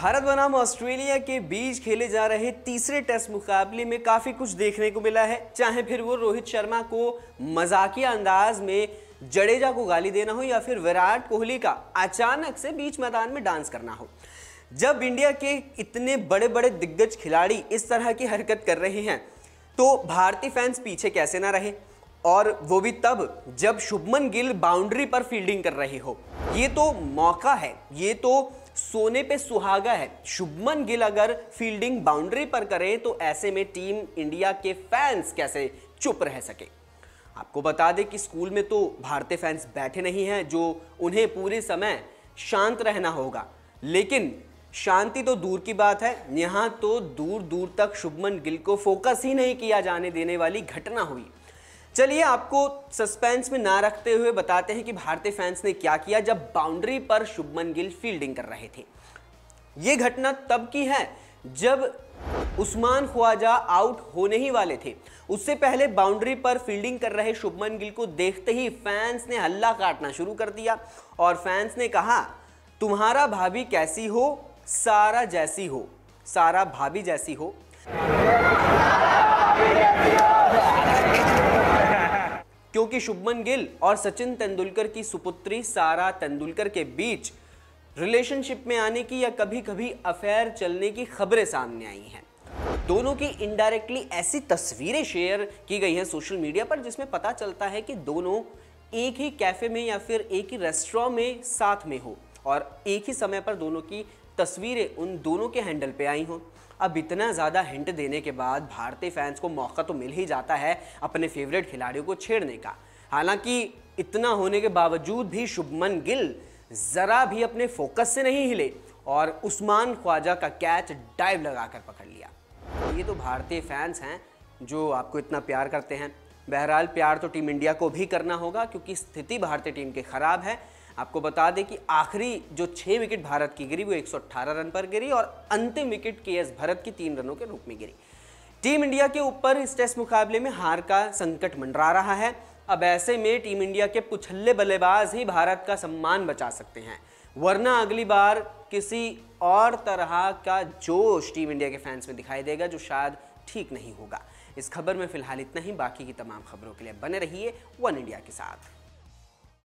भारत बनाम ऑस्ट्रेलिया के बीच खेले जा रहे तीसरे टेस्ट मुकाबले में काफ़ी कुछ देखने को मिला है चाहे फिर वो रोहित शर्मा को मजाकिया अंदाज में जडेजा को गाली देना हो या फिर विराट कोहली का अचानक से बीच मैदान में डांस करना हो जब इंडिया के इतने बड़े बड़े दिग्गज खिलाड़ी इस तरह की हरकत कर रहे हैं तो भारतीय फैंस पीछे कैसे ना रहे और वो भी तब जब शुभमन गिल बाउंड्री पर फील्डिंग कर रहे हो ये तो मौका है ये तो सोने पे सुहागा है शुभमन गिल अगर फील्डिंग बाउंड्री पर करें तो ऐसे में टीम इंडिया के फैंस कैसे चुप रह सके आपको बता दें कि स्कूल में तो भारतीय फैंस बैठे नहीं हैं जो उन्हें पूरे समय शांत रहना होगा लेकिन शांति तो दूर की बात है यहाँ तो दूर दूर तक शुभमन गिल को फोकस ही नहीं किया जाने देने वाली घटना हुई चलिए आपको सस्पेंस में ना रखते हुए बताते हैं कि भारतीय फैंस ने क्या किया जब बाउंड्री पर शुभमन गिल फील्डिंग कर रहे थे ये घटना तब की है जब उस्मान ख्वाजा आउट होने ही वाले थे उससे पहले बाउंड्री पर फील्डिंग कर रहे शुभमन गिल को देखते ही फैंस ने हल्ला काटना शुरू कर दिया और फैंस ने कहा तुम्हारा भाभी कैसी हो सारा जैसी हो सारा भाभी जैसी हो कि शुभमन गिल और सचिन तेंदुलकर की सुपुत्री सारा तेंदुलकर के बीच रिलेशनशिप में आने की या कभी कभी अफेयर चलने की खबरें सामने आई हैं दोनों की इनडायरेक्टली ऐसी तस्वीरें शेयर की गई हैं सोशल मीडिया पर जिसमें पता चलता है कि दोनों एक ही कैफ़े में या फिर एक ही रेस्टोरेंट में साथ में हो और एक ही समय पर दोनों की तस्वीरें उन दोनों के हैंडल पे आई हों अब इतना ज़्यादा हिंट देने के बाद भारतीय फैंस को मौका तो मिल ही जाता है अपने फेवरेट खिलाड़ियों को छेड़ने का हालांकि इतना होने के बावजूद भी शुभमन गिल ज़रा भी अपने फोकस से नहीं हिले और उस्मान ख्वाजा का कैच डाइव लगाकर पकड़ लिया ये तो भारतीय फैंस हैं जो आपको इतना प्यार करते हैं बहरहाल प्यार तो टीम इंडिया को भी करना होगा क्योंकि स्थिति भारतीय टीम के ख़राब है आपको बता दें कि आखिरी जो छः विकेट भारत की गिरी वो 118 रन पर गिरी और अंतिम विकेट के एस भरत की तीन रनों के रूप में गिरी टीम इंडिया के ऊपर इस टेस्ट मुकाबले में हार का संकट मंडरा रहा है अब ऐसे में टीम इंडिया के पुछल्ले बल्लेबाज ही भारत का सम्मान बचा सकते हैं वरना अगली बार किसी और तरह का जोश टीम इंडिया के फैंस में दिखाई देगा जो शायद ठीक नहीं होगा इस खबर में फिलहाल इतना ही बाकी की तमाम खबरों के लिए बने रहिए वन इंडिया के साथ